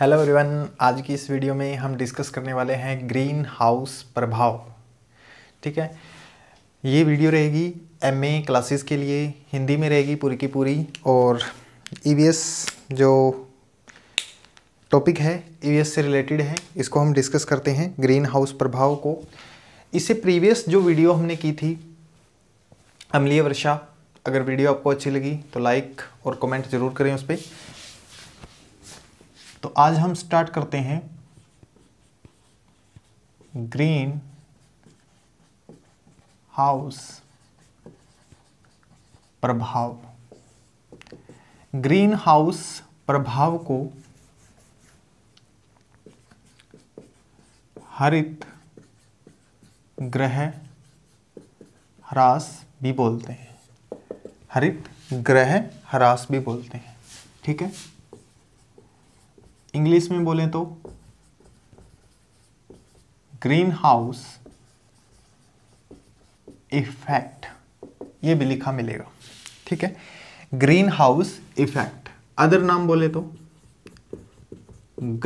hello everyone आज की इस वीडियो में हम डिस्कस करने वाले हैं ग्रीन हाउस प्रभाव ठीक है ये वीडियो रहेगी एम ए क्लासेस के लिए हिंदी में रहेगी पूरी की पूरी और ई e जो टॉपिक है ई e से रिलेटेड है इसको हम डिस्कस करते हैं ग्रीन हाउस प्रभाव को इससे प्रीवियस जो वीडियो हमने की थी अमलीय वर्षा अगर वीडियो आपको अच्छी लगी तो लाइक और कमेंट जरूर करें उस पर तो आज हम स्टार्ट करते हैं ग्रीन हाउस प्रभाव ग्रीन हाउस प्रभाव को हरित ग्रह ह्रास भी बोलते हैं हरित ग्रह ह्रास भी बोलते हैं ठीक है इंग्लिश में बोले तो ग्रीन हाउस इफेक्ट ये भी लिखा मिलेगा ठीक है ग्रीन हाउस इफेक्ट अदर नाम बोले तो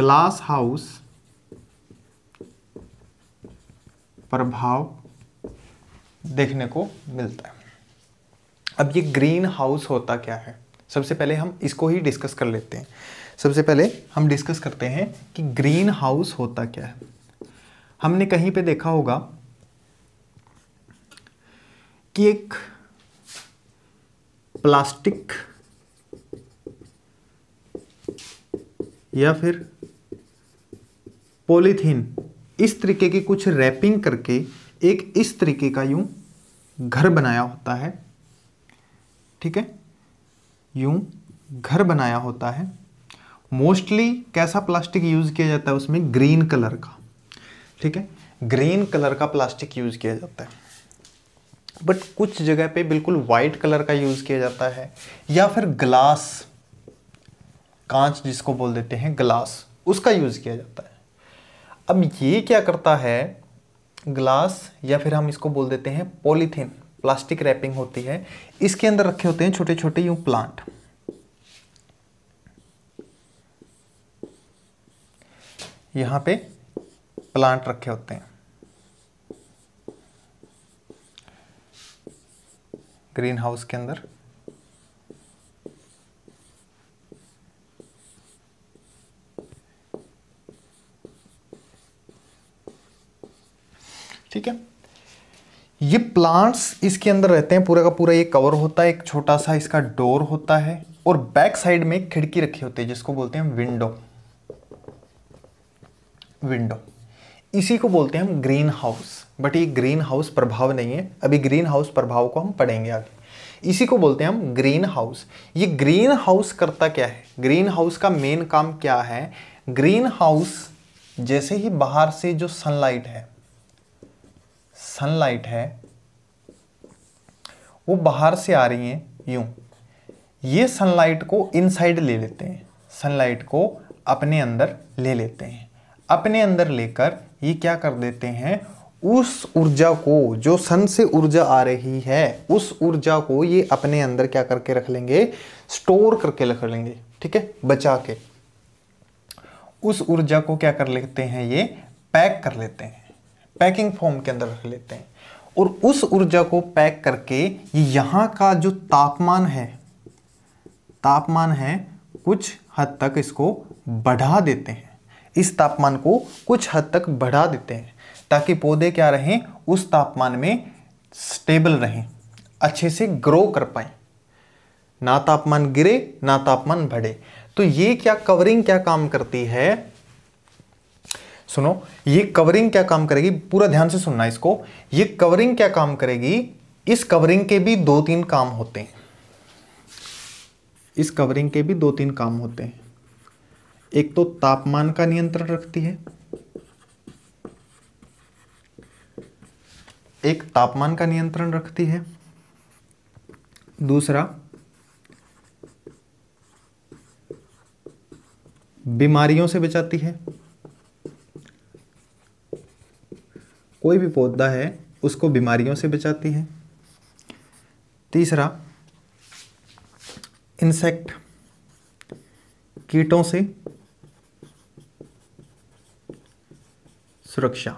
ग्लास हाउस प्रभाव देखने को मिलता है अब ये ग्रीन हाउस होता क्या है सबसे पहले हम इसको ही डिस्कस कर लेते हैं सबसे पहले हम डिस्कस करते हैं कि ग्रीन हाउस होता क्या है हमने कहीं पे देखा होगा कि एक प्लास्टिक या फिर पॉलीथीन इस तरीके की कुछ रैपिंग करके एक इस तरीके का यूं घर बनाया होता है ठीक है यूं घर बनाया होता है मोस्टली कैसा प्लास्टिक यूज़ किया जाता है उसमें ग्रीन कलर का ठीक है ग्रीन कलर का प्लास्टिक यूज़ किया जाता है बट कुछ जगह पे बिल्कुल वाइट कलर का यूज़ किया जाता है या फिर ग्लास कांच जिसको बोल देते हैं ग्लास उसका यूज़ किया जाता है अब ये क्या करता है ग्लास या फिर हम इसको बोल देते हैं पॉलीथीन प्लास्टिक रैपिंग होती है इसके अंदर रखे होते हैं छोटे छोटे यूँ प्लांट यहाँ पे प्लांट रखे होते हैं ग्रीन हाउस के अंदर ठीक है ये प्लांट्स इसके अंदर रहते हैं पूरा का पूरा ये कवर होता है एक छोटा सा इसका डोर होता है और बैक साइड में खिड़की रखी होती है जिसको बोलते हैं विंडो विंडो इसी को बोलते हैं हम ग्रीन हाउस बट ये ग्रीन हाउस प्रभाव नहीं है अभी ग्रीन हाउस प्रभाव को हम पढ़ेंगे आगे इसी को बोलते हैं हम ग्रीन हाउस ये ग्रीन हाउस करता क्या है ग्रीन हाउस का मेन काम क्या है ग्रीन हाउस जैसे ही बाहर से जो सनलाइट है सनलाइट है वो बाहर से आ रही है यूं ये सनलाइट को इनसाइड ले लेते हैं सनलाइट को अपने अंदर ले लेते हैं अपने अंदर लेकर ये क्या कर देते हैं उस ऊर्जा को जो सन से ऊर्जा आ रही है उस ऊर्जा को ये अपने अंदर क्या करके रख लेंगे स्टोर करके रख लेंगे ठीक है बचा के उस ऊर्जा को क्या कर लेते हैं ये पैक कर लेते हैं पैकिंग फॉर्म के अंदर रख लेते हैं और उस ऊर्जा को पैक करके ये यहाँ का जो तापमान है तापमान है कुछ हद तक इसको बढ़ा देते हैं इस तापमान को कुछ हद तक बढ़ा देते हैं ताकि पौधे क्या रहें उस तापमान में स्टेबल रहें अच्छे से ग्रो कर पाए ना तापमान गिरे ना तापमान बढ़े तो ये क्या कवरिंग क्या काम करती है सुनो ये कवरिंग क्या काम करेगी पूरा ध्यान से सुनना इसको ये कवरिंग क्या काम करेगी इस कवरिंग के भी दो तीन काम होते हैं इस कवरिंग के भी दो तीन काम होते हैं एक तो तापमान का नियंत्रण रखती है एक तापमान का नियंत्रण रखती है दूसरा बीमारियों से बचाती है कोई भी पौधा है उसको बीमारियों से बचाती है तीसरा इंसेक्ट कीटों से सुरक्षा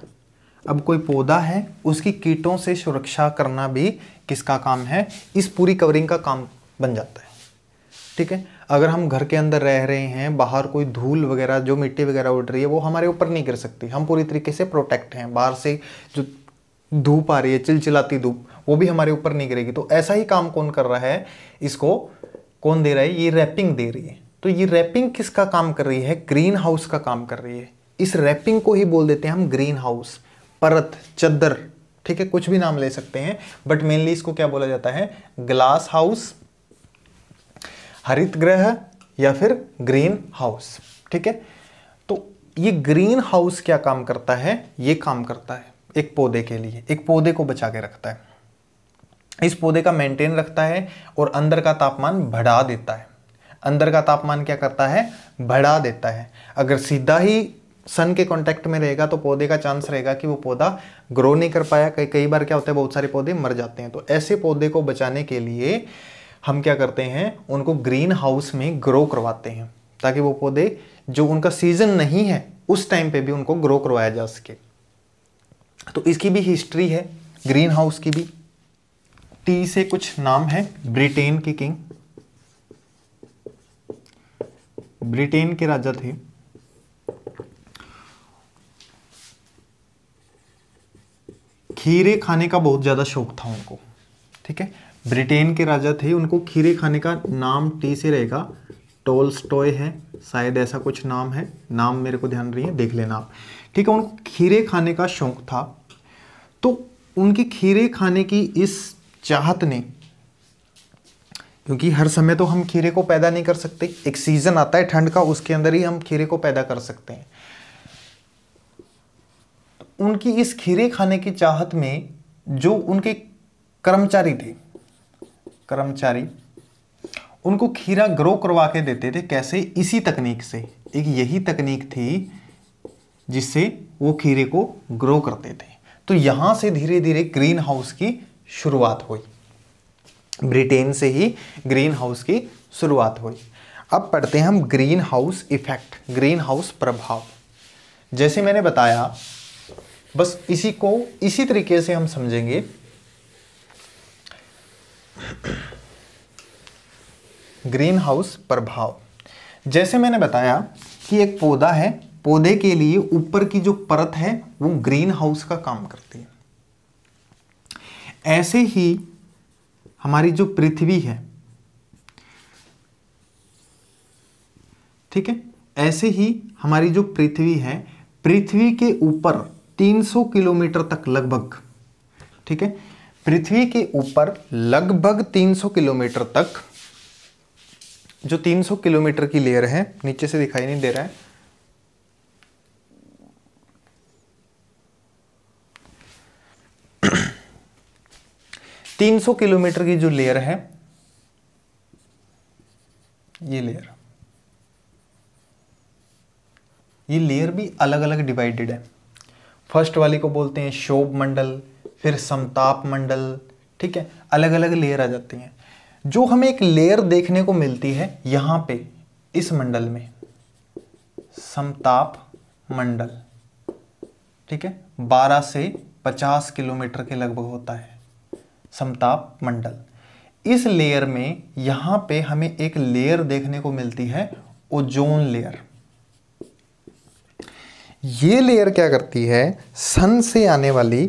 अब कोई पौधा है उसकी कीटों से सुरक्षा करना भी किसका काम है इस पूरी कवरिंग का काम बन जाता है ठीक है अगर हम घर के अंदर रह रहे हैं बाहर कोई धूल वगैरह जो मिट्टी वगैरह उड़ रही है वो हमारे ऊपर नहीं गिर सकती हम पूरी तरीके से प्रोटेक्ट हैं बाहर से जो धूप आ रही है चिलचिलाती धूप वो भी हमारे ऊपर नहीं गिरेगी तो ऐसा ही काम कौन कर रहा है इसको कौन दे रहा है ये रैपिंग दे रही है तो ये रैपिंग किसका काम कर रही है ग्रीन हाउस का काम कर रही है इस रैपिंग को ही बोल देते हैं हम ग्रीन हाउस परत चद्दर ठीक है कुछ भी नाम ले सकते हैं बट मेनली इसको क्या बोला जाता है ग्लास हाउस हरित ग्रह या फिर ग्रीन हाउस ठीक है तो ये ग्रीन हाउस क्या काम करता है ये काम करता है एक पौधे के लिए एक पौधे को बचा के रखता है इस पौधे का मेंटेन रखता है और अंदर का तापमान बढ़ा देता है अंदर का तापमान क्या करता है बढ़ा देता है अगर सीधा ही सन के कांटेक्ट में रहेगा तो पौधे का चांस रहेगा कि वो पौधा ग्रो नहीं कर पाया कई कई बार क्या होता है बहुत सारे पौधे मर जाते हैं तो ऐसे पौधे को बचाने के लिए हम क्या करते हैं उनको ग्रीन हाउस में ग्रो करवाते हैं ताकि वो पौधे जो उनका सीजन नहीं है उस टाइम पे भी उनको ग्रो करवाया जा सके तो इसकी भी हिस्ट्री है ग्रीन हाउस की भी टी से कुछ नाम है ब्रिटेन के किंग ब्रिटेन के राजा थे खीरे खाने का बहुत ज़्यादा शौक था उनको ठीक है ब्रिटेन के राजा थे उनको खीरे खाने का नाम टी से रहेगा टोल स्टोय है शायद ऐसा कुछ नाम है नाम मेरे को ध्यान रही है देख लेना आप ठीक है उनको खीरे खाने का शौक था तो उनकी खीरे खाने की इस चाहत ने क्योंकि हर समय तो हम खीरे को पैदा नहीं कर सकते एक सीज़न आता है ठंड का उसके अंदर ही हम खीरे को पैदा कर सकते हैं उनकी इस खीरे खाने की चाहत में जो उनके कर्मचारी थे कर्मचारी उनको खीरा ग्रो करवा के देते थे कैसे इसी तकनीक से एक यही तकनीक थी जिससे वो खीरे को ग्रो करते थे तो यहां से धीरे धीरे ग्रीन हाउस की शुरुआत हुई ब्रिटेन से ही ग्रीन हाउस की शुरुआत हुई अब पढ़ते हैं हम greenhouse effect greenhouse प्रभाव जैसे मैंने बताया बस इसी को इसी तरीके से हम समझेंगे ग्रीन हाउस प्रभाव जैसे मैंने बताया कि एक पौधा है पौधे के लिए ऊपर की जो परत है वो ग्रीन हाउस का काम करती है ऐसे ही हमारी जो पृथ्वी है ठीक है ऐसे ही हमारी जो पृथ्वी है पृथ्वी के ऊपर 300 किलोमीटर तक लगभग ठीक है पृथ्वी के ऊपर लगभग 300 किलोमीटर तक जो 300 किलोमीटर की लेयर है नीचे से दिखाई नहीं दे रहा है तीन सौ किलोमीटर की जो लेयर है ये लेयर ये लेयर भी अलग अलग डिवाइडेड है फर्स्ट वाले को बोलते हैं शोभ मंडल फिर समताप मंडल ठीक है अलग अलग लेयर आ जाती हैं जो हमें एक लेयर देखने को मिलती है यहाँ पे इस मंडल में समताप मंडल ठीक है 12 से 50 किलोमीटर के लगभग होता है समताप मंडल इस लेयर में यहाँ पे हमें एक लेयर देखने को मिलती है ओजोन लेयर ये लेयर क्या करती है सन से आने वाली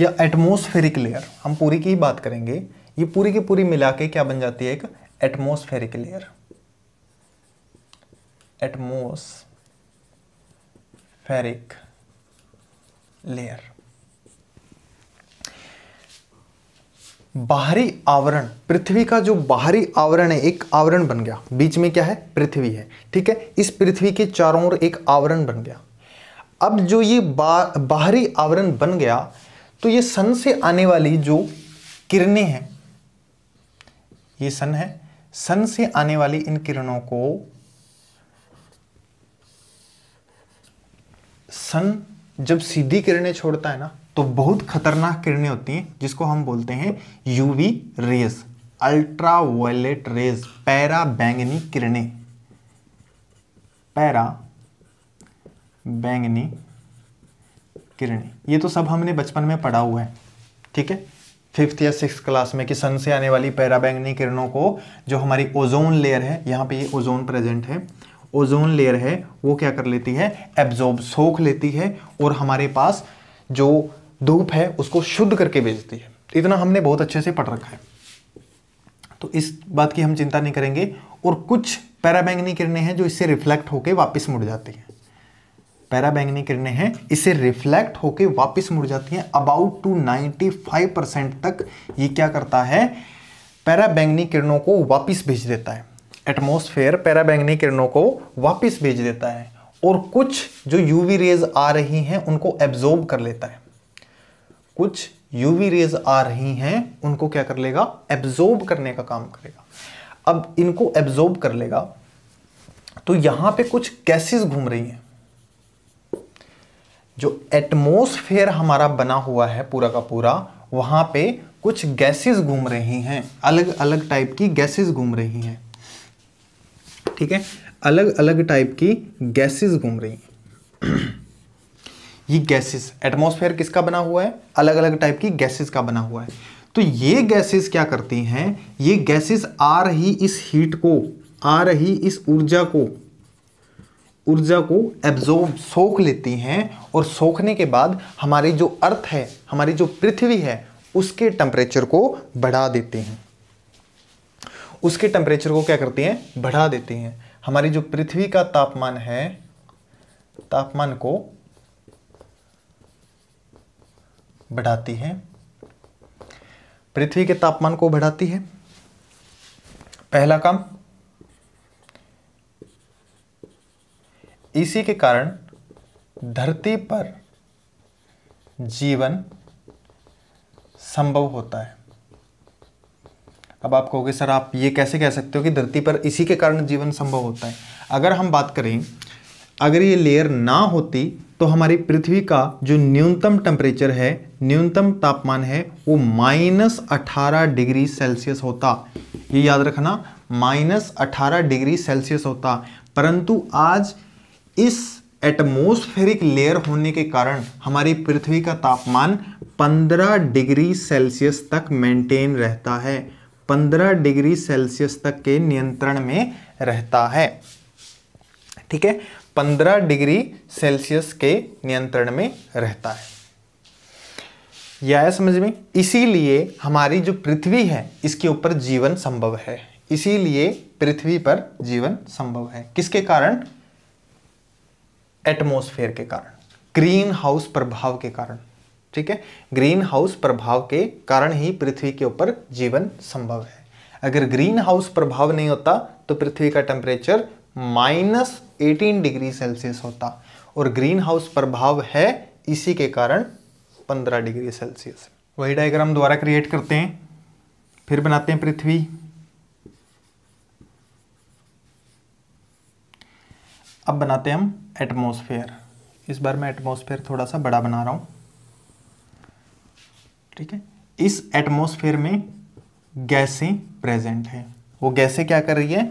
या एटमोसफेरिक लेयर हम पूरी की ही बात करेंगे ये पूरी की पूरी मिला के क्या बन जाती है एक एटमोस्फेरिक लेयर एटमोसफेरिक लेयर बाहरी आवरण पृथ्वी का जो बाहरी आवरण है एक आवरण बन गया बीच में क्या है पृथ्वी है ठीक है इस पृथ्वी के चारों ओर एक आवरण बन गया अब जो ये बा, बाहरी आवरण बन गया तो ये सन से आने वाली जो किरणें हैं ये सन है सन से आने वाली इन किरणों को सन जब सीधी किरणें छोड़ता है ना तो बहुत खतरनाक किरणें होती हैं जिसको हम बोलते हैं UV rays ultraviolet rays पैरा बैंगनी किरणें पैरा बैंगनी किरणें ये तो सब हमने बचपन में पढ़ा हुआ है ठीक है फिफ्थ या सिक्स क्लास में कि सन से आने वाली बैंगनी किरणों को जो हमारी ओजोन लेयर है यहाँ पे ये ओजोन प्रेजेंट है ओजोन लेयर है वो क्या कर लेती है एब्जॉर्ब सोख लेती है और हमारे पास जो धूप है उसको शुद्ध करके बेचती है इतना हमने बहुत अच्छे से पढ़ रखा है तो इस बात की हम चिंता नहीं करेंगे और कुछ पैराबैंगनी किरणें हैं जो इससे रिफ्लेक्ट होकर वापस मुड़ जाती हैं पैराबैंगनी किरणें हैं इससे रिफ्लेक्ट होकर वापस मुड़ जाती हैं अबाउट टू 95 परसेंट तक ये क्या करता है पैराबैंगनी किरणों को वापस भेज देता है एटमोसफेयर पैराबैंगनी किरणों को वापस भेज देता है और कुछ जो यूवी रेज आ रही हैं उनको एब्जॉर्ब कर लेता है कुछ यूवी रेज आ रही हैं उनको क्या कर लेगा एब्जॉर्ब करने का काम करेगा अब इनको एब्जॉर्ब कर लेगा तो यहां पे कुछ गैसेस घूम रही हैं जो एटमोसफेयर हमारा बना हुआ है पूरा का पूरा वहां पे कुछ गैसेस घूम रही हैं अलग अलग टाइप की गैसेस घूम रही हैं ठीक है अलग अलग टाइप की गैसेस घूम रही हैं ये गैसेस एटमॉस्फेयर किसका बना हुआ है अलग अलग टाइप की गैसेस का बना हुआ है तो ये गैसेस क्या करती हैं ये गैसेस आ रही इस हीट को आ रही इस ऊर्जा को ऊर्जा को एब्जॉर्ब सोख लेती हैं और सोखने के बाद हमारी जो अर्थ है हमारी जो पृथ्वी है उसके टेम्परेचर को बढ़ा देते हैं उसके टेम्परेचर को क्या करती हैं बढ़ा देती हैं हमारी जो पृथ्वी का तापमान है तापमान को बढ़ाती है पृथ्वी के तापमान को बढ़ाती है पहला काम इसी के कारण धरती पर जीवन संभव होता है अब आप कहोगे सर आप ये कैसे कह सकते हो कि धरती पर इसी के कारण जीवन संभव होता है अगर हम बात करें अगर ये लेयर ना होती तो हमारी पृथ्वी का जो न्यूनतम टेम्परेचर है न्यूनतम तापमान है वो माइनस अठारह डिग्री सेल्सियस होता ये याद रखना माइनस अठारह डिग्री सेल्सियस होता परंतु आज इस एटमोस्फेरिक लेयर होने के कारण हमारी पृथ्वी का तापमान 15 डिग्री सेल्सियस तक मेंटेन रहता है 15 डिग्री सेल्सियस तक के नियंत्रण में रहता है ठीक है 15 डिग्री सेल्सियस के नियंत्रण में रहता है यह आया समझ में इसीलिए हमारी जो पृथ्वी है इसके ऊपर जीवन संभव है इसीलिए पृथ्वी पर जीवन संभव है किसके कारण एटमोस्फेयर के कारण ग्रीन हाउस प्रभाव के कारण ठीक है ग्रीन हाउस प्रभाव के कारण ही पृथ्वी के ऊपर जीवन संभव है अगर ग्रीन हाउस प्रभाव नहीं होता तो पृथ्वी का temperature minus eighteen degree Celsius होता और ग्रीन हाउस प्रभाव है इसी के कारण पंद्रह डिग्री सेल्सियस वही डायग्राम दोबारा क्रिएट करते हैं फिर बनाते हैं पृथ्वी अब बनाते हैं हम एटमोसफेयर इस बार मैं एटमोसफेयर थोड़ा सा बड़ा बना रहा हूँ ठीक है इस एटमोसफेयर में गैसें प्रेजेंट हैं वो गैसें क्या कर रही है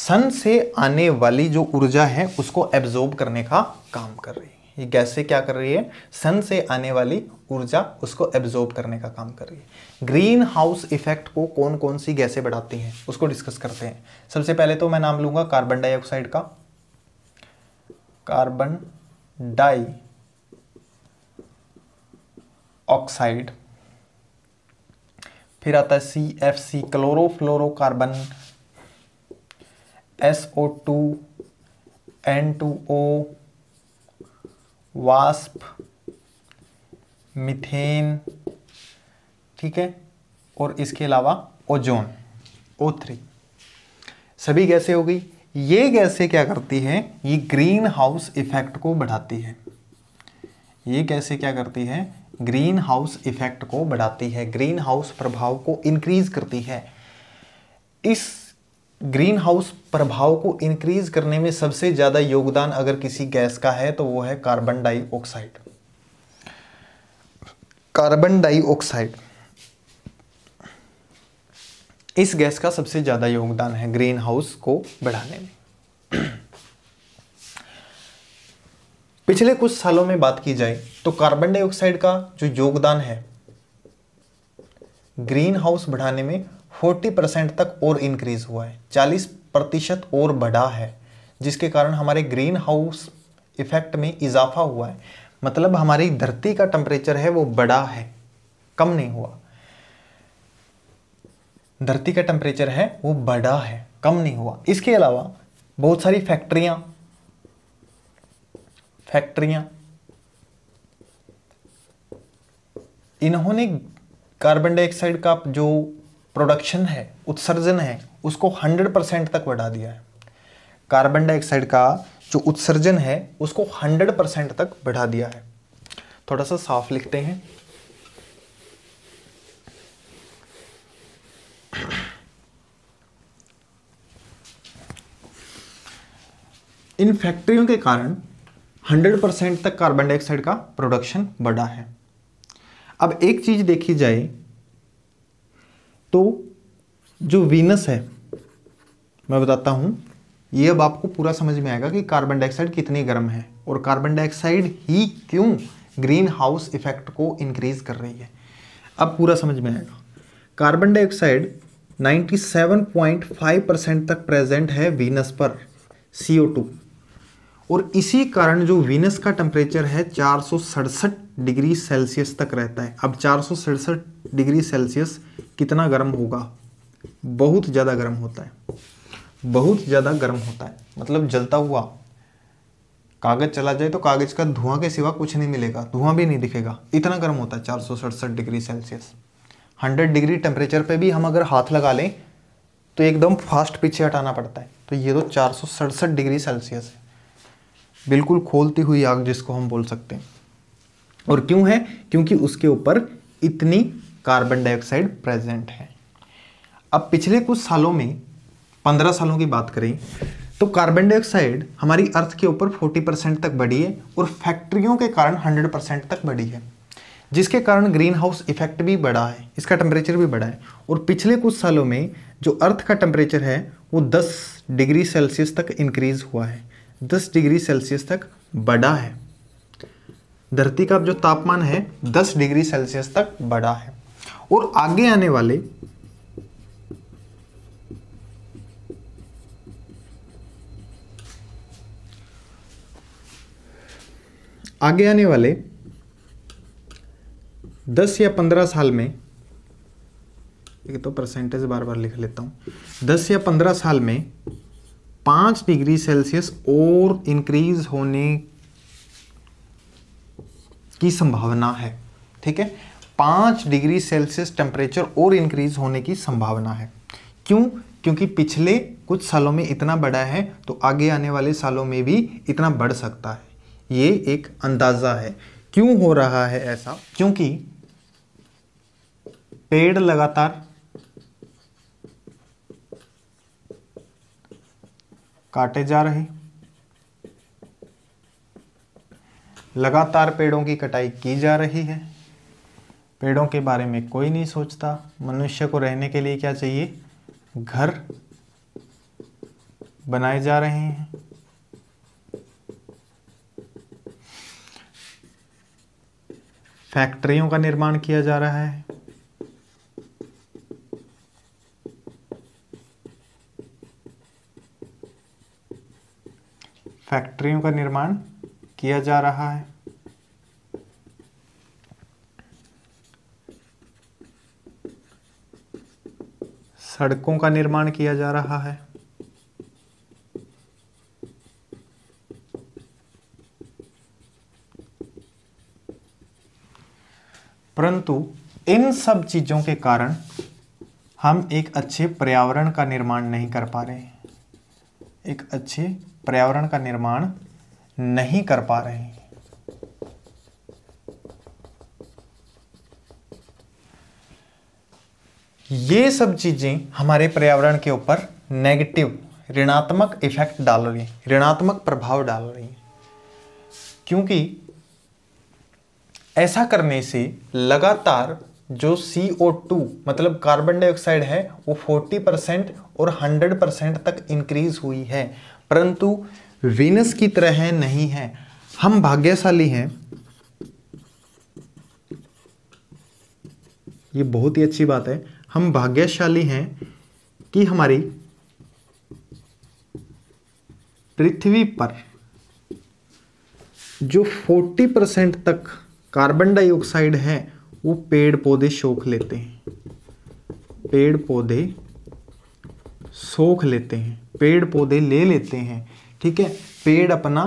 सन से आने वाली जो ऊर्जा है उसको एब्जॉर्ब करने का काम कर रही है ये से क्या कर रही है सन से आने वाली ऊर्जा उसको एब्जॉर्ब करने का काम कर रही है ग्रीन हाउस इफेक्ट को कौन कौन सी गैसें बढ़ाती हैं उसको डिस्कस करते हैं सबसे पहले तो मैं नाम लूंगा कार्बन डाइऑक्साइड का कार्बन डाई ऑक्साइड फिर आता है C F C chlorofluorocarbon S O two N two O वास्प मिथेन ठीक है और इसके अलावा ओजोन ओ थ्री सभी गैसें हो गई ये गैसें क्या करती हैं ये ग्रीन हाउस इफेक्ट को बढ़ाती है ये गैसें क्या करती है ग्रीन हाउस इफेक्ट को बढ़ाती है ग्रीन हाउस प्रभाव को इंक्रीज करती है इस ग्रीन हाउस प्रभाव को इंक्रीज करने में सबसे ज़्यादा योगदान अगर किसी गैस का है तो वो है कार्बन डाइऑक्साइड कार्बन डाइऑक्साइड इस गैस का सबसे ज़्यादा योगदान है ग्रीन हाउस को बढ़ाने में पिछले कुछ सालों में बात की जाए तो कार्बन डाइऑक्साइड का जो योगदान है ग्रीन हाउस बढ़ाने में फोर्टी परसेंट तक और इंक्रीज़ हुआ है चालीस प्रतिशत और बढ़ा है जिसके कारण हमारे ग्रीन हाउस इफेक्ट में इजाफा हुआ है मतलब हमारी धरती का टेम्परेचर है वो बढ़ा है कम नहीं हुआ धरती का टेम्परेचर है वो बढ़ा है कम नहीं हुआ इसके अलावा बहुत सारी फैक्ट्रियाँ फैक्ट्रियाँ इन्होंने कार्बन डाइऑक्साइड का जो प्रोडक्शन है उत्सर्जन है उसको 100 परसेंट तक बढ़ा दिया है कार्बन डाइऑक्साइड का जो उत्सर्जन है उसको 100 परसेंट तक बढ़ा दिया है थोड़ा सा साफ लिखते हैं इन फैक्ट्रियों के कारण 100 परसेंट तक कार्बन डाइऑक्साइड का प्रोडक्शन बढ़ा है अब एक चीज़ देखी जाए तो जो वीनस है मैं बताता हूँ ये अब आपको पूरा समझ में आएगा कि कार्बन डाइऑक्साइड कितनी गर्म है और कार्बन डाइऑक्साइड ही क्यों ग्रीन हाउस इफेक्ट को इंक्रीज कर रही है अब पूरा समझ में आएगा कार्बन डाइऑक्साइड 97.5 परसेंट तक प्रेजेंट है वीनस पर टू और इसी कारण जो वीनस का टेम्परेचर है चार डिग्री सेल्सियस तक रहता है अब चार डिग्री सेल्सियस कितना गर्म होगा बहुत ज़्यादा गर्म होता है बहुत ज़्यादा गर्म होता है मतलब जलता हुआ कागज़ चला जाए तो कागज़ का धुआं के सिवा कुछ नहीं मिलेगा धुआं भी नहीं दिखेगा इतना गर्म होता है चार डिग्री सेल्सियस 100 डिग्री टेम्परेचर पे भी हम अगर हाथ लगा लें तो एकदम फास्ट पीछे हटाना पड़ता है तो ये तो चार डिग्री सेल्सियस है बिल्कुल खोलती हुई आग जिसको हम बोल सकते हैं और क्यों है क्योंकि उसके ऊपर इतनी कार्बन डाइऑक्साइड प्रेजेंट है अब पिछले कुछ सालों में पंद्रह सालों की बात करें तो कार्बन डाइऑक्साइड हमारी अर्थ के ऊपर फोर्टी परसेंट तक बढ़ी है और फैक्ट्रियों के कारण हंड्रेड परसेंट तक बढ़ी है जिसके कारण ग्रीन हाउस इफेक्ट भी बढ़ा है इसका टेम्परेचर भी बढ़ा है और पिछले कुछ सालों में जो अर्थ का टेम्परेचर है वो 10 डिग्री सेल्सियस तक इंक्रीज हुआ है 10 डिग्री सेल्सियस तक बढ़ा है धरती का जो तापमान है 10 डिग्री सेल्सियस तक बढ़ा है और आगे आने वाले आगे आने वाले 10 या 15 साल में एक तो परसेंटेज बार बार लिख लेता हूं 10 या 15 साल में पाँच डिग्री सेल्सियस और इंक्रीज होने की संभावना है ठीक है पाँच डिग्री सेल्सियस टेम्परेचर और इंक्रीज होने की संभावना है क्यों क्योंकि पिछले कुछ सालों में इतना बढ़ा है तो आगे आने वाले सालों में भी इतना बढ़ सकता है ये एक अंदाज़ा है क्यों हो रहा है ऐसा क्योंकि पेड़ लगातार काटे जा रहे लगातार पेड़ों की कटाई की जा रही है पेड़ों के बारे में कोई नहीं सोचता मनुष्य को रहने के लिए क्या चाहिए घर बनाए जा रहे हैं फैक्ट्रियों का निर्माण किया जा रहा है फैक्ट्रियों का निर्माण किया जा रहा है सड़कों का निर्माण किया जा रहा है परंतु इन सब चीज़ों के कारण हम एक अच्छे पर्यावरण का निर्माण नहीं कर पा रहे हैं एक अच्छे पर्यावरण का निर्माण नहीं कर पा रहे हैं ये सब चीज़ें हमारे पर्यावरण के ऊपर नेगेटिव ऋणात्मक इफेक्ट डाल रही हैं ऋणात्मक प्रभाव डाल रही हैं क्योंकि ऐसा करने से लगातार जो सी ओ टू मतलब कार्बन डाइऑक्साइड है वो फोर्टी परसेंट और हंड्रेड परसेंट तक इंक्रीज हुई है परंतु वीनस की तरह है नहीं है हम भाग्यशाली हैं ये बहुत ही अच्छी बात है हम भाग्यशाली हैं कि हमारी पृथ्वी पर जो 40 परसेंट तक कार्बन डाइऑक्साइड है वो पेड़ पौधे सोख लेते हैं पेड़ पौधे सोख लेते हैं पेड़ पौधे ले लेते हैं ठीक है पेड़ अपना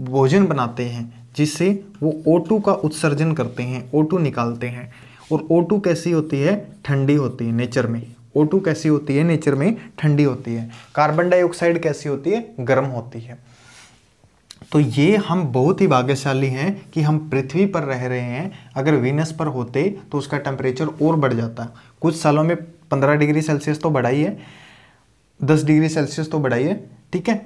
भोजन बनाते हैं जिससे वो O2 का उत्सर्जन करते हैं O2 निकालते हैं और O2 कैसी होती है ठंडी होती है नेचर में O2 कैसी होती है नेचर में ठंडी होती है कार्बन डाइऑक्साइड कैसी होती है गर्म होती है तो ये हम बहुत ही भाग्यशाली हैं कि हम पृथ्वी पर रह रहे हैं अगर वीनस पर होते तो उसका टेम्परेचर और बढ़ जाता कुछ सालों में पंद्रह डिग्री सेल्सियस तो बढ़ाई है दस डिग्री सेल्सियस तो बढ़ाई है ठीक है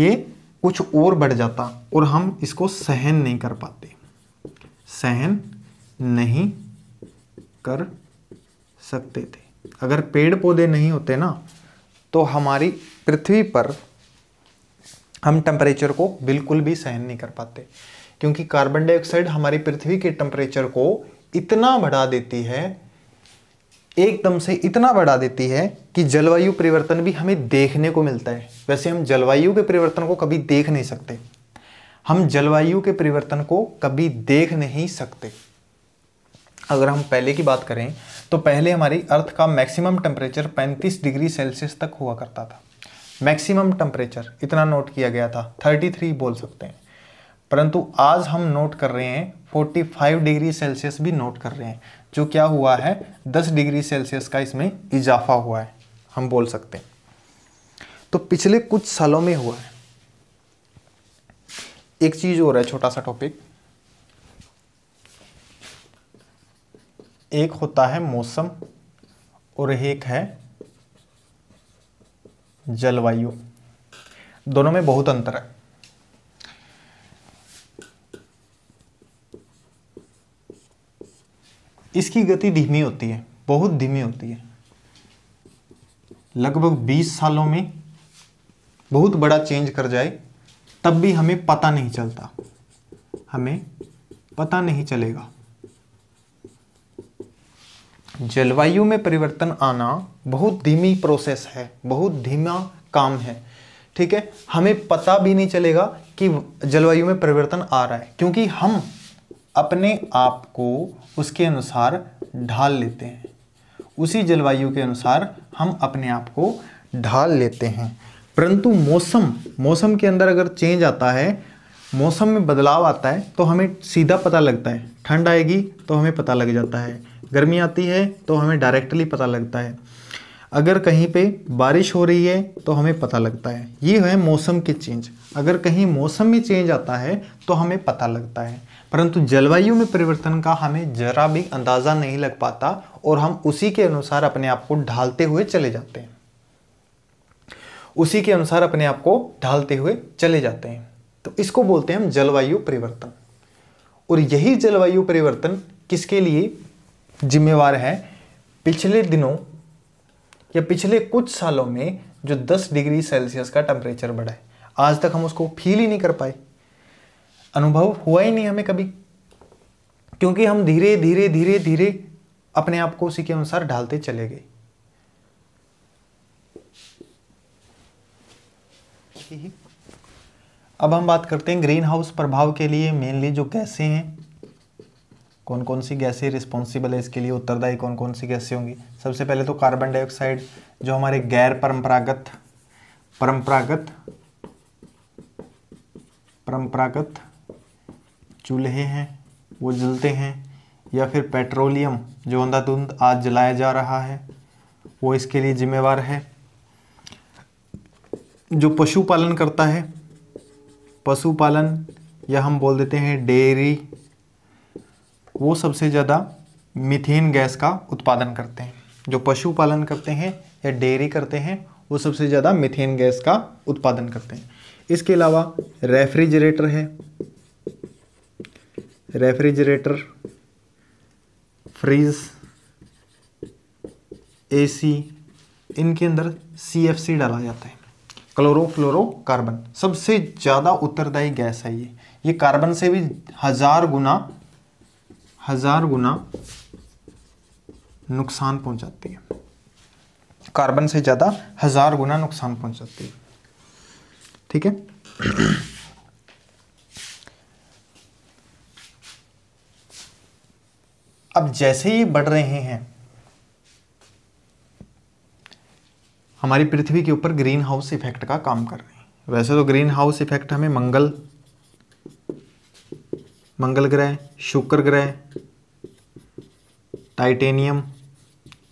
ये कुछ और बढ़ जाता और हम इसको सहन नहीं कर पाते सहन नहीं कर सकते थे अगर पेड़ पौधे नहीं होते ना तो हमारी पृथ्वी पर हम टेम्परेचर को बिल्कुल भी सहन नहीं कर पाते क्योंकि कार्बन डाइऑक्साइड हमारी पृथ्वी के टेम्परेचर को इतना बढ़ा देती है एकदम से इतना बढ़ा देती है कि जलवायु परिवर्तन भी हमें देखने को मिलता है वैसे हम जलवायु के परिवर्तन को कभी देख नहीं सकते हम जलवायु के परिवर्तन को कभी देख नहीं सकते अगर हम पहले की बात करें तो पहले हमारी अर्थ का मैक्सिमम टेम्परेचर 35 डिग्री सेल्सियस तक हुआ करता था मैक्सिमम टेम्परेचर इतना नोट किया गया था 33 बोल सकते हैं परंतु आज हम नोट कर रहे हैं 45 डिग्री सेल्सियस भी नोट कर रहे हैं जो क्या हुआ है 10 डिग्री सेल्सियस का इसमें इजाफा हुआ है हम बोल सकते हैं तो पिछले कुछ सालों में हुआ है एक चीज और है छोटा सा टॉपिक एक होता है मौसम और एक है जलवायु दोनों में बहुत अंतर है इसकी गति धीमी होती है बहुत धीमी होती है लगभग 20 सालों में बहुत बड़ा चेंज कर जाए तब भी हमें पता नहीं चलता हमें पता नहीं चलेगा जलवायु में परिवर्तन आना बहुत धीमी प्रोसेस है बहुत धीमा काम है ठीक है हमें पता भी नहीं चलेगा कि जलवायु में परिवर्तन आ रहा है क्योंकि हम अपने आप को उसके अनुसार ढाल लेते हैं उसी जलवायु के अनुसार हम अपने आप को ढाल लेते हैं परंतु मौसम मौसम के अंदर अगर चेंज आता है मौसम में बदलाव आता है तो हमें सीधा पता लगता है ठंड आएगी तो हमें पता लग जाता है गर्मी आती है तो हमें डायरेक्टली पता लगता है अगर कहीं पे बारिश हो रही है तो हमें पता लगता है ये है मौसम के चेंज अगर कहीं मौसम में चेंज आता है तो हमें पता लगता है परंतु जलवायु में परिवर्तन का हमें जरा भी अंदाज़ा नहीं लग पाता और हम उसी के अनुसार अपने आप को ढालते हुए चले जाते हैं उसी के अनुसार अपने आप को ढालते हुए चले जाते हैं तो इसको बोलते हैं हम जलवायु परिवर्तन और यही जलवायु परिवर्तन किसके लिए जिम्मेवार है पिछले दिनों या पिछले कुछ सालों में जो 10 डिग्री सेल्सियस का टेम्परेचर बढ़ा है आज तक हम उसको फील ही नहीं कर पाए अनुभव हुआ ही नहीं हमें कभी क्योंकि हम धीरे धीरे धीरे धीरे अपने आप को उसी के अनुसार ढालते चले गए अब हम बात करते हैं ग्रीन हाउस प्रभाव के लिए मेनली जो गैसें हैं कौन कौन सी गैसें रिस्पॉन्सिबल है इसके लिए उत्तरदायी कौन कौन सी गैसें होंगी सबसे पहले तो कार्बन डाइऑक्साइड जो हमारे गैर परंपरागत परंपरागत परंपरागत चूल्हे हैं वो जलते हैं या फिर पेट्रोलियम जो अंधाधुंध आज जलाया जा रहा है वो इसके लिए जिम्मेवार है जो पशुपालन करता है पशुपालन या हम बोल देते हैं डेयरी वो सबसे ज़्यादा मिथेन गैस का उत्पादन करते हैं जो पशुपालन करते हैं या डेयरी करते हैं वो सबसे ज़्यादा मिथेन गैस का उत्पादन करते हैं इसके अलावा रेफ्रिजरेटर है रेफ्रिजरेटर फ्रीज एसी इनके अंदर सीएफसी डाला जाता है क्लोरोफ्लोरोकार्बन सबसे ज़्यादा उत्तरदायी गैस है ये ये कार्बन से भी हज़ार गुना हज़ार गुना नुकसान पहुंचाती है कार्बन से ज़्यादा हज़ार गुना नुकसान पहुंचाती है ठीक है अब जैसे ही बढ़ रहे हैं हमारी पृथ्वी के ऊपर ग्रीन हाउस इफेक्ट का काम कर रहे हैं वैसे तो ग्रीन हाउस इफेक्ट हमें मंगल मंगल ग्रह शुक्र ग्रह टाइटेनियम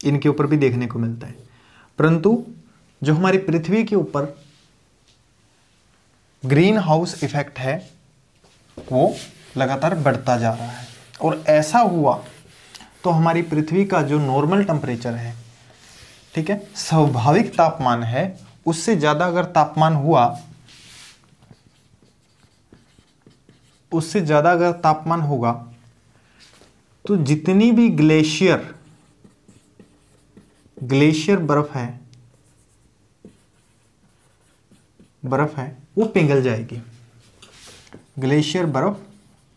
इनके ऊपर भी देखने को मिलता है परंतु जो हमारी पृथ्वी के ऊपर ग्रीन हाउस इफेक्ट है वो लगातार बढ़ता जा रहा है और ऐसा हुआ तो हमारी पृथ्वी का जो नॉर्मल टेम्परेचर है ठीक है स्वाभाविक तापमान है उससे ज़्यादा अगर तापमान हुआ उससे ज़्यादा अगर तापमान होगा तो जितनी भी ग्लेशियर ग्लेशियर बर्फ है बर्फ है वो पिघल जाएगी ग्लेशियर बर्फ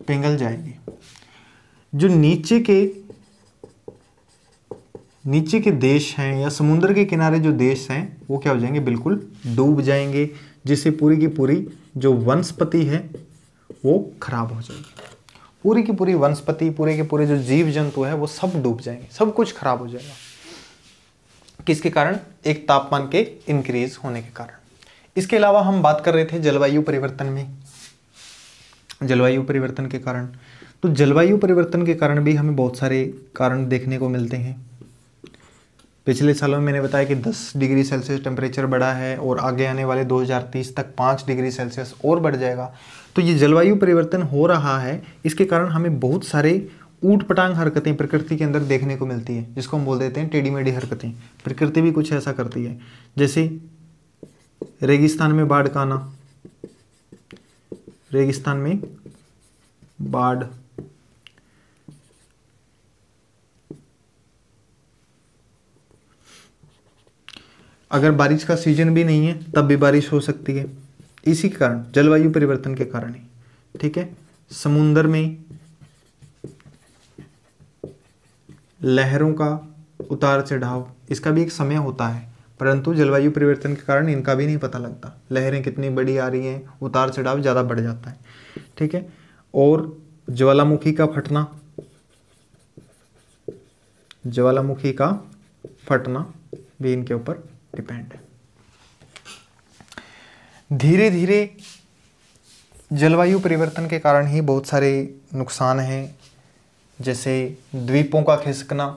पिघल जाएगी जो नीचे के नीचे के देश हैं या समुद्र के किनारे जो देश हैं वो क्या हो जाएंगे बिल्कुल डूब जाएंगे जिससे पूरी की पूरी जो वनस्पति है वो खराब हो जाएगी पूरी की पूरी वनस्पति पूरे के पूरे जो जीव जंतु है वो सब डूब जाएंगे सब कुछ खराब हो जाएगा किसके कारण एक तापमान के इंक्रीज होने के कारण इसके अलावा हम बात कर रहे थे जलवायु परिवर्तन में जलवायु परिवर्तन के कारण तो जलवायु परिवर्तन के कारण भी हमें बहुत सारे कारण देखने को मिलते हैं पिछले सालों में मैंने बताया कि 10 डिग्री सेल्सियस टेम्परेचर बढ़ा है और आगे आने वाले 2030 तक 5 डिग्री सेल्सियस और बढ़ जाएगा तो ये जलवायु परिवर्तन हो रहा है इसके कारण हमें बहुत सारे ऊट पटांग हरकतें प्रकृति के अंदर देखने को मिलती है जिसको हम बोल देते हैं टेढ़ी मेढ़ी हरकतें प्रकृति भी कुछ ऐसा करती है जैसे रेगिस्तान में बाढ़ का आना रेगिस्तान में बाढ़ अगर बारिश का सीजन भी नहीं है तब भी बारिश हो सकती है इसी कारण जलवायु परिवर्तन के कारण ही ठीक है समुंदर में लहरों का उतार चढ़ाव इसका भी एक समय होता है परंतु जलवायु परिवर्तन के कारण इनका भी नहीं पता लगता लहरें कितनी बड़ी आ रही हैं उतार चढ़ाव ज़्यादा बढ़ जाता है ठीक है और ज्वालामुखी का फटना ज्वालामुखी का फटना भी इनके ऊपर डिपेंड धीरे धीरे जलवायु परिवर्तन के कारण ही बहुत सारे नुकसान हैं जैसे द्वीपों का खिसकना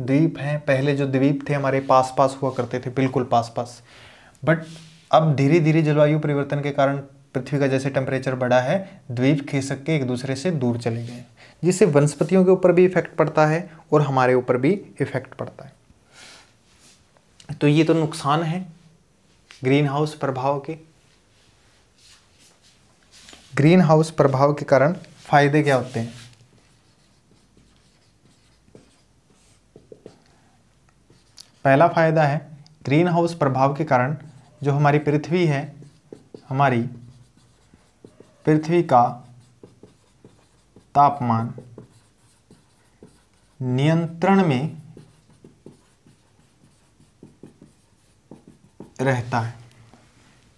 द्वीप हैं पहले जो द्वीप थे हमारे पास पास हुआ करते थे बिल्कुल पास पास बट अब धीरे धीरे जलवायु परिवर्तन के कारण पृथ्वी का जैसे टेम्परेचर बढ़ा है द्वीप खिसक के एक दूसरे से दूर चले गए जिससे वनस्पतियों के ऊपर भी इफेक्ट पड़ता है और हमारे ऊपर भी इफेक्ट पड़ता है तो ये तो नुकसान है ग्रीन हाउस प्रभाव के ग्रीन हाउस प्रभाव के कारण फायदे क्या होते हैं पहला फायदा है ग्रीन हाउस प्रभाव के कारण जो हमारी पृथ्वी है हमारी पृथ्वी का तापमान नियंत्रण में रहता है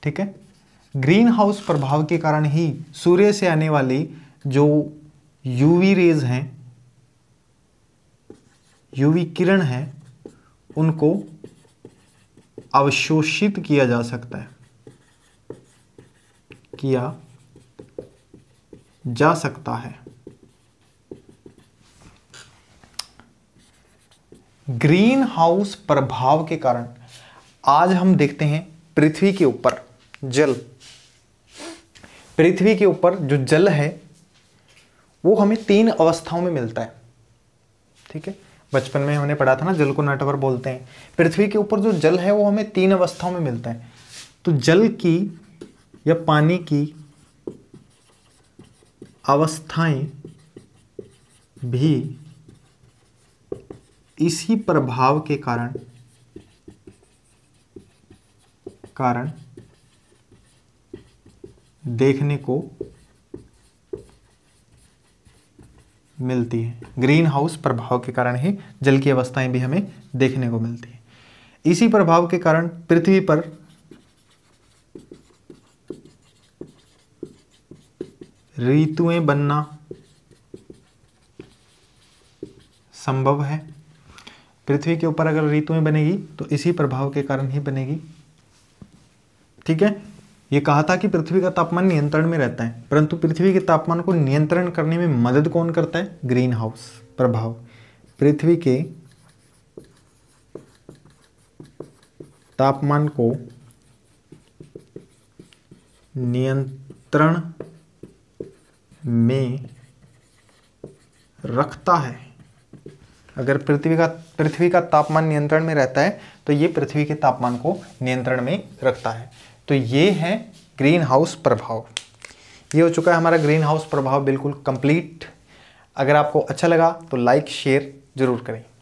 ठीक है ग्रीन हाउस प्रभाव के कारण ही सूर्य से आने वाली जो यूवी रेज हैं यूवी किरण है उनको अवशोषित किया जा सकता है किया जा सकता है ग्रीन हाउस प्रभाव के कारण आज हम देखते हैं पृथ्वी के ऊपर जल पृथ्वी के ऊपर जो जल है वो हमें तीन अवस्थाओं में मिलता है ठीक है बचपन में हमने पढ़ा था ना जल को नटवर बोलते हैं पृथ्वी के ऊपर जो जल है वो हमें तीन अवस्थाओं में मिलता है तो जल की या पानी की अवस्थाएं भी इसी प्रभाव के कारण कारण देखने को मिलती है ग्रीन हाउस प्रभाव के कारण ही जल की अवस्थाएं भी हमें देखने को मिलती है इसी प्रभाव के कारण पृथ्वी पर ऋतुएं बनना संभव है पृथ्वी के ऊपर अगर ऋतुएं बनेगी तो इसी प्रभाव के कारण ही बनेगी ठीक है ये कहा था कि पृथ्वी का तापमान नियंत्रण में रहता है परंतु पृथ्वी के तापमान को नियंत्रण करने में मदद कौन करता है ग्रीन हाउस प्रभाव पृथ्वी के तापमान को नियंत्रण में रखता है अगर पृथ्वी का पृथ्वी का तापमान नियंत्रण में रहता है तो ये पृथ्वी के तापमान को नियंत्रण में रखता है तो ये है ग्रीन हाउस प्रभाव ये हो चुका है हमारा ग्रीन हाउस प्रभाव बिल्कुल कंप्लीट अगर आपको अच्छा लगा तो लाइक शेयर ज़रूर करें